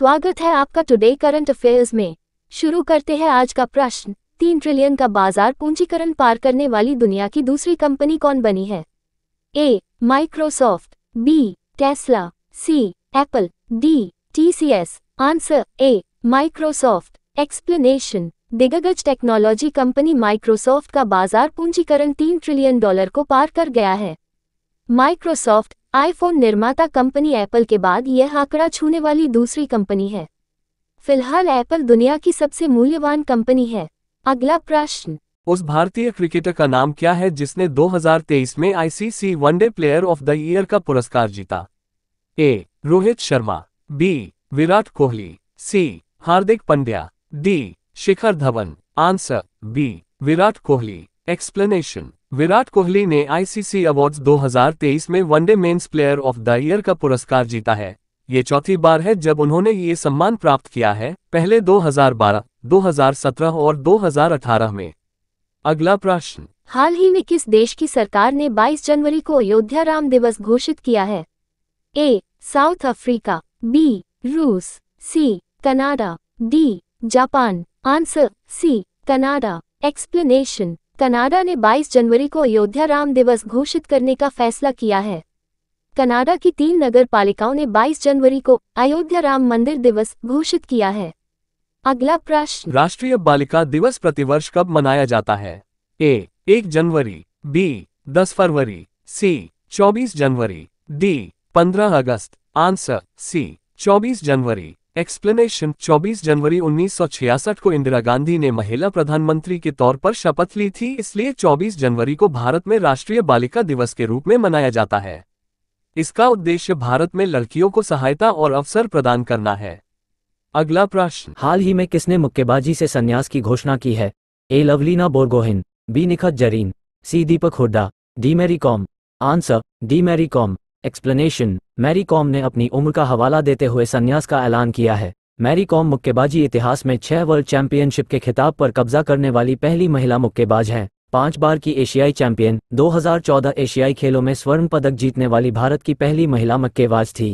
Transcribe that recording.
स्वागत है आपका टुडे करंट अफेयर्स में शुरू करते हैं आज का प्रश्न तीन ट्रिलियन का बाजार पूंजीकरण पार करने वाली दुनिया की दूसरी कंपनी कौन बनी है A Microsoft B Tesla C Apple D TCS answer A Microsoft explanation दिग्गज टेक्नोलॉजी कंपनी माइक्रोसॉफ्ट का बाजार पूंजीकरण तीन ट्रिलियन डॉलर को पार कर गया है माइक्रोसॉफ्ट आईफोन निर्माता कंपनी एप्पल के बाद यह आंकड़ा छूने वाली दूसरी कंपनी है फिलहाल एप्पल दुनिया की सबसे मूल्यवान कंपनी है अगला प्रश्न उस भारतीय क्रिकेटर का नाम क्या है जिसने 2023 में ICC one day player of the year का पुरस्कार जीता A Rohit Sharma B Virat Kohli C Hardik Pandya D Shikhar Dhawan answer B Virat Kohli explanation Virat Kohli ने आईसीसी अवार्ड्स 2023 में one day men's player of the year का पुरस्कार जीता है ये चौथी बार है जब उन्होंने ये सम्मान प्राप्त किया है पहले 2012, 2017 और 2018 में अगला प्रश्न हाल ही में किस देश की सरकार ने 22 जनवरी को अयोध्या राम दिवस घोषित किया है ए साउथ अफ्रीका बी रूस सी कनाडा डी जापान answer C Canada explanation Canada ने 22 जनवरी को अयोध्या राम दिवस घोषित करने का फैसला किया है कनाडा की तीन नगर पालिकाओं ने 22 जनवरी को अयोध्या राम मंदिर दिवस घोषित किया है अगला प्रश्न राष्ट्रीय बालिका दिवस प्रतिवर्ष कब मनाया जाता है ए एक जनवरी बी दस फरवरी सी चौबीस जनवरी डी पंद्रह अगस्त आंसर सी चौबीस जनवरी एक्सप्लेनेशन 24 जनवरी 1966 को इंदिरा गांधी ने महिला प्रधानमंत्री के तौर पर शपथ ली थी इसलिए 24 जनवरी को भारत में राष्ट्रीय बालिका दिवस के रूप में मनाया जाता है इसका उद्देश्य भारत में लड़कियों को सहायता और अवसर प्रदान करना है अगला प्रश्न हाल ही में किसने मुक्केबाजी से संन्यास की घोषणा की है A Lovlina Borgohain B Nikhat Zareen C Deepak Hooda D Mary Kom answer D Mary Kom explanation Mary Kom ने अपनी उम्र का हवाला देते हुए संन्यास का ऐलान किया है मैरी कॉम मुक्केबाजी इतिहास में छह वर्ल्ड चैंपियनशिप के खिताब पर कब्जा करने वाली पहली महिला मुक्केबाज हैं पांच बार की एशियाई चैंपियन 2014 एशियाई खेलों में स्वर्ण पदक जीतने वाली भारत की पहली महिला मक्केबाज थी